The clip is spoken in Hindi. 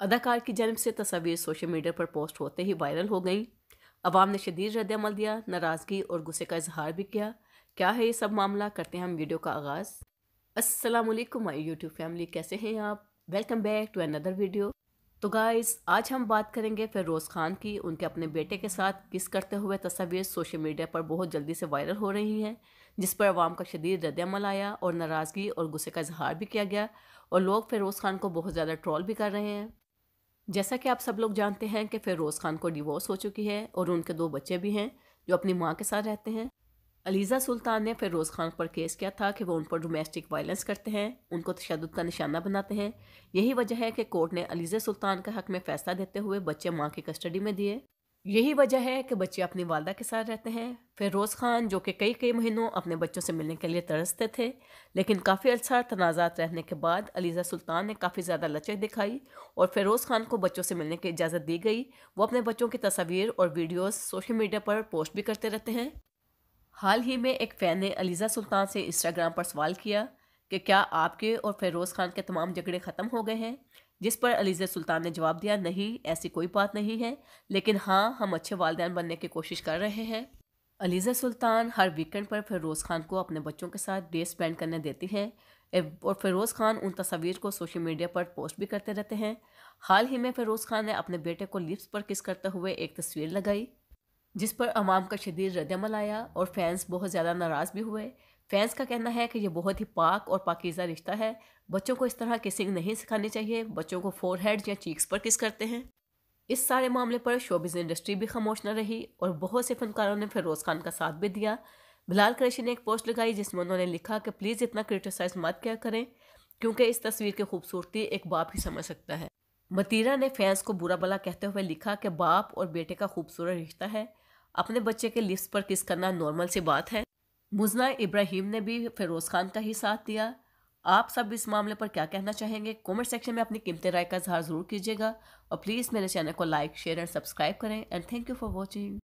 अदाकार की जन्म से तस्वीर सोशल मीडिया पर पोस्ट होते ही वायरल हो गई अवाम ने शदीद रद्दमल दिया नाराज़गी और गुस्से का इजहार भी किया क्या है ये सब मामला करते हैं हम वीडियो का आगाज़ अस्सलाम वालेकुम माय यूट्यूब फैमिली कैसे हैं आप welcome back to another video तो गाइस आज हम बात करेंगे फ़िरोज़ खान की उनके अपने बेटे के साथ किस करते हुए तस्वीर सोशल मीडिया पर बहुत जल्दी से वायरल हो रही हैं जिस पर आवाम का शदीद रद्दमल आया और नाराज़गी और गुस्से का इजहार भी किया गया और लोग फ़िरोज़ खान को बहुत ज़्यादा ट्रोल भी कर रहे हैं जैसा कि आप सब लोग जानते हैं कि फ़िरोज़ खान को डिवोर्स हो चुकी है और उनके दो बच्चे भी हैं जो अपनी माँ के साथ रहते हैं अलीज़ा सुल्तान ने फ़िरोज़ खान पर केस किया था कि वो उन पर डोमेस्टिक वायलेंस करते हैं उनको तशद का निशाना बनाते हैं यही वजह है कि कोर्ट ने अलीज़ा सुल्तान के हक में फ़ैसला देते हुए बच्चे माँ की कस्टडी में दिए यही वजह है कि बच्चे अपनी वालदा के साथ रहते हैं फिरोज़ खान जो कि कई कई महीनों अपने बच्चों से मिलने के लिए तरसते थे लेकिन काफ़ी अर्सा तनाज़ात रहने के बाद अलीज़ा सुल्तान ने काफ़ी ज़्यादा लचक दिखाई और फिरोज़ खान को बच्चों से मिलने की इजाज़त दी गई वो अपने बच्चों की तस्वीर और वीडियोज़ सोशल मीडिया पर पोस्ट भी करते रहते हैं हाल ही में एक फ़ैन ने अलीज़ा सुल्तान से इंस्टाग्राम पर सवाल किया कि क्या आपके और फिरोज़ खान के तमाम झगड़े ख़त्म हो गए हैं जिस पर अलीज़ा सुल्तान ने जवाब दिया नहीं ऐसी कोई बात नहीं है लेकिन हाँ हम अच्छे वालदेन बनने की कोशिश कर रहे हैं अलीज़ा सुल्तान हर वीकेंड पर फिरोज़ खान को अपने बच्चों के साथ डे स्पेंड करने देती हैं और फिरोज़ खान उन तस्वीर को सोशल मीडिया पर पोस्ट भी करते रहते हैं हाल ही में फ़िरोज़ खान ने अपने बेटे को लिप्स पर किस करते हुए एक तस्वीर लगाई जिस पर अमाम का शदीद रदमल आया और फैंस बहुत ज़्यादा नाराज़ भी हुए फैंस का कहना है कि ये बहुत ही पाक और पाकिज़ा रिश्ता है बच्चों को इस तरह किसिंग नहीं सिखानी चाहिए बच्चों को फोरहेड या चीक्स पर किस करते हैं इस सारे मामले पर शोबिज इंडस्ट्री भी खामोश न रही और बहुत से फनकारों ने फिरोज़ खान का साथ भी दिया बिलाल कृषि ने एक पोस्ट लगाई जिसमें उन्होंने लिखा कि प्लीज़ इतना क्रिटिसाइज मत क्या करें क्योंकि इस तस्वीर की खूबसूरती एक बाप ही समझ सकता है मतीरा ने फैंस को बुरा भला कहते हुए लिखा कि बाप और बेटे का खूबसूरत रिश्ता है अपने बच्चे के लिप्स पर किस करना नॉर्मल सी बात है मुजना इब्राहिम ने भी फिरोज़ खान का ही साथ दिया आप सब इस मामले पर क्या कहना चाहेंगे कमेंट सेक्शन में अपनी कीमती राय का इजहार ज़रूर कीजिएगा और प्लीज़ मेरे चैनल को लाइक शेयर एंड सब्सक्राइब करें and thank you for watching